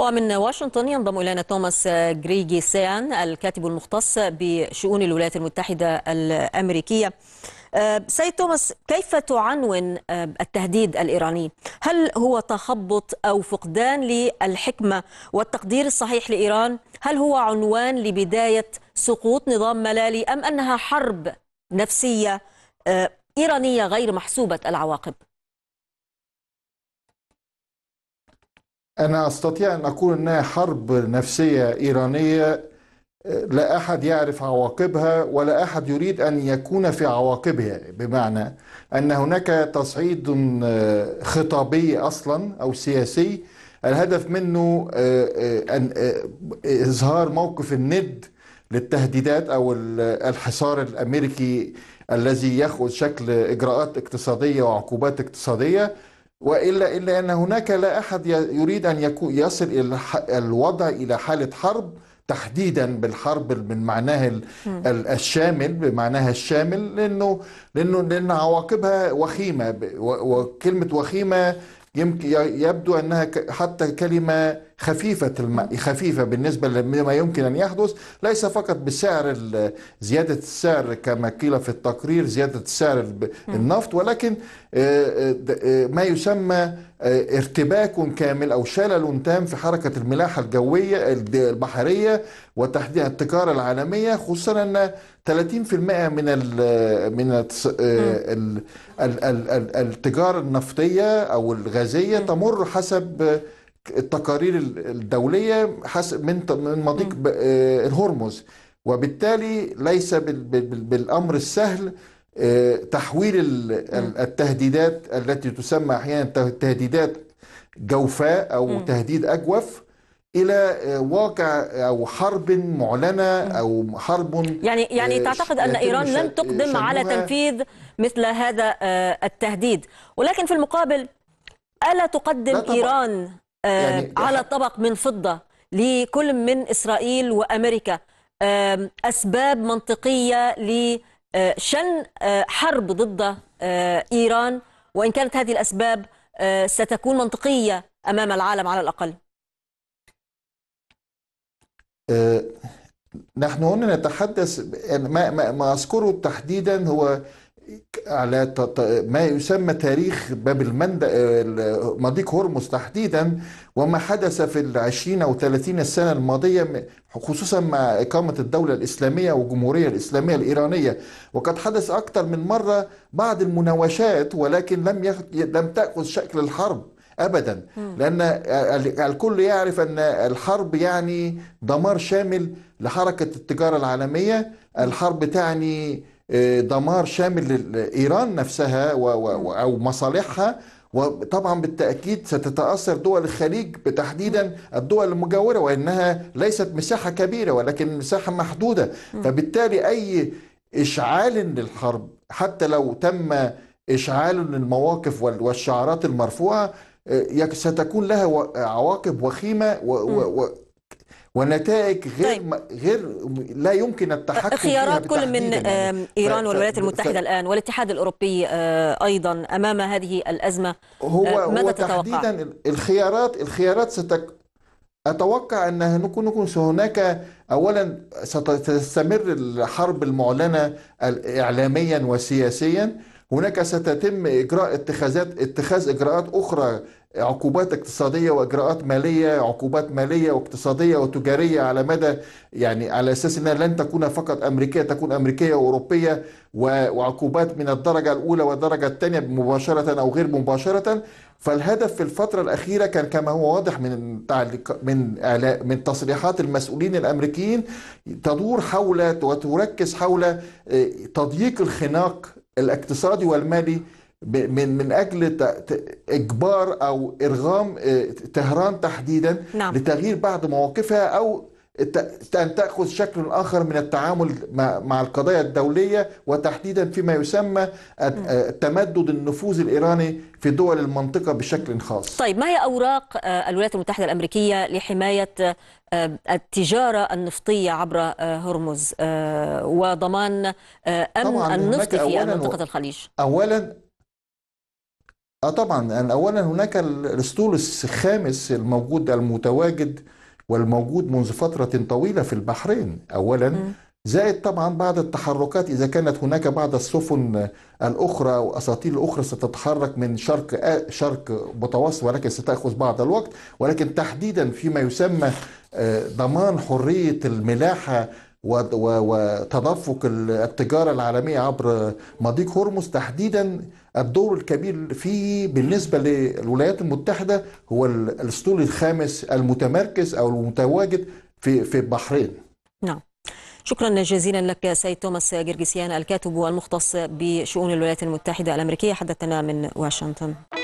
ومن واشنطن ينضم إلينا توماس جريجي سيان الكاتب المختص بشؤون الولايات المتحدة الأمريكية أه، سيد توماس كيف تعنون أه، التهديد الإيراني؟ هل هو تخبط أو فقدان للحكمة والتقدير الصحيح لإيران؟ هل هو عنوان لبداية سقوط نظام ملالي أم أنها حرب نفسية أه، إيرانية غير محسوبة العواقب؟ أنا أستطيع أن أقول أنها حرب نفسية إيرانية لا أحد يعرف عواقبها ولا أحد يريد أن يكون في عواقبها يعني بمعنى أن هناك تصعيد آه، خطابي أصلا أو سياسي الهدف منه آه، آه، أن إظهار موقف الند للتهديدات أو الحصار الأمريكي الذي ياخذ شكل إجراءات اقتصادية وعقوبات اقتصادية والا الا ان هناك لا احد يريد ان يكون يصل الى الوضع الى حاله حرب تحديدا بالحرب من معناها الشامل بمعناها الشامل لانه لانه لان عواقبها وخيمه وكلمه وخيمه يمكن يبدو انها حتى كلمه خفيفة الماء خفيفة بالنسبة لما يمكن أن يحدث ليس فقط بسعر زيادة السعر كما قيل في التقرير زيادة سعر النفط ولكن آه، آه، آه، ما يسمى ارتباك كامل أو شلل تام في حركة الملاحة الجوية البحرية وتحديد التجارة العالمية خصوصا أن 30% من ال من ال التجارة النفطية أو الغازية تمر حسب التقارير الدوليه حسب من من مضيق آه، الهرمز وبالتالي ليس بالامر السهل آه، تحويل التهديدات التي تسمى احيانا تهديدات جوفاء او تهديد اجوف الى آه، واقع او حرب معلنه او حرب يعني يعني تعتقد ان ايران لن تقدم على تنفيذ مثل هذا التهديد ولكن في المقابل الا تقدم ايران يعني آه، على طبق من فضة لكل من إسرائيل وأمريكا أسباب منطقية لشن آه، حرب ضد آه، إيران وإن كانت هذه الأسباب ستكون منطقية أمام العالم على الأقل نحن هنا نتحدث ما, ما, ما أذكره تحديدا هو على ما يسمى تاريخ باب المند مضيق هرمز تحديدا وما حدث في العشرين أو ثلاثين السنة الماضية خصوصا مع إقامة الدولة الإسلامية والجمهورية الإسلامية الإيرانية وقد حدث أكثر من مرة بعض المناوشات ولكن لم يخ... لم تأخذ شكل الحرب أبدا لأن الكل يعرف أن الحرب يعني دمار شامل لحركة التجارة العالمية الحرب تعني دمار شامل لإيران نفسها أو مصالحها وطبعا بالتاكيد ستتاثر دول الخليج بتحديدا الدول المجاوره وانها ليست مساحه كبيره ولكن مساحه محدوده فبالتالي اي اشعال للحرب حتى لو تم اشعال للمواقف والشعارات المرفوعه آه، ستكون لها عواقب وخيمه و... و... ونتائج غير طيب. غير لا يمكن التحكم خيارات كل من يعني. ايران والولايات المتحده ف... الان والاتحاد الاوروبي آه، ايضا امام هذه الازمه هو آه، ماذا هو تتوقع؟ تحديدا الخيارات الخيارات ستك اتوقع ان نكون هناك اولا ستستمر الحرب المعلنه اعلاميا وسياسيا هناك ستتم اجراء اتخاذات اتخاذ اجراءات اخرى عقوبات اقتصادية وإجراءات مالية عقوبات مالية واقتصادية وتجارية على مدى يعني على أساس أنها لن تكون فقط أمريكية تكون أمريكية وأوروبية وعقوبات من الدرجة الأولى والدرجة الثانية مباشرة أو غير مباشرة فالهدف في الفترة الأخيرة كان كما هو واضح من من من تصريحات المسؤولين الأمريكيين تدور حول وتركز حول آه، تضييق الخناق الاقتصادي والمالي من من اجل اجبار او ارغام طهران آه، تحديدا نعم. لتغيير بعض مواقفها او أن تأخذ شكل آخر من التعامل مع القضايا الدولية وتحديدا فيما يسمى آه، تمدد النفوذ الإيراني في دول المنطقة بشكل خاص طيب ما هي أوراق آه، الولايات المتحدة الأمريكية لحماية التجارة النفطية عبر هرمز وضمان أمن النفط في منطقة الخليج أولا اه طبعا أنا يعني اولا هناك الاسطول الخامس الموجود المتواجد والموجود منذ فتره طويله في البحرين اولا م. زائد طبعا بعض التحركات اذا كانت هناك بعض السفن الاخرى او اساطيل الاخرى ستتحرك من شرق شرق متوسط ولكن ستاخذ بعض الوقت ولكن تحديدا فيما يسمى آه، ضمان حريه الملاحه وتدفق التجارة العالمية عبر مضيق هرمز تحديدا الدور الكبير فيه بالنسبة للولايات المتحدة هو الأسطول الخامس المتمركز أو المتواجد في في البحرين نعم شكرا جزيلا لك سيد توماس جرجسيان الكاتب والمختص بشؤون الولايات المتحدة الأمريكية حدثنا من واشنطن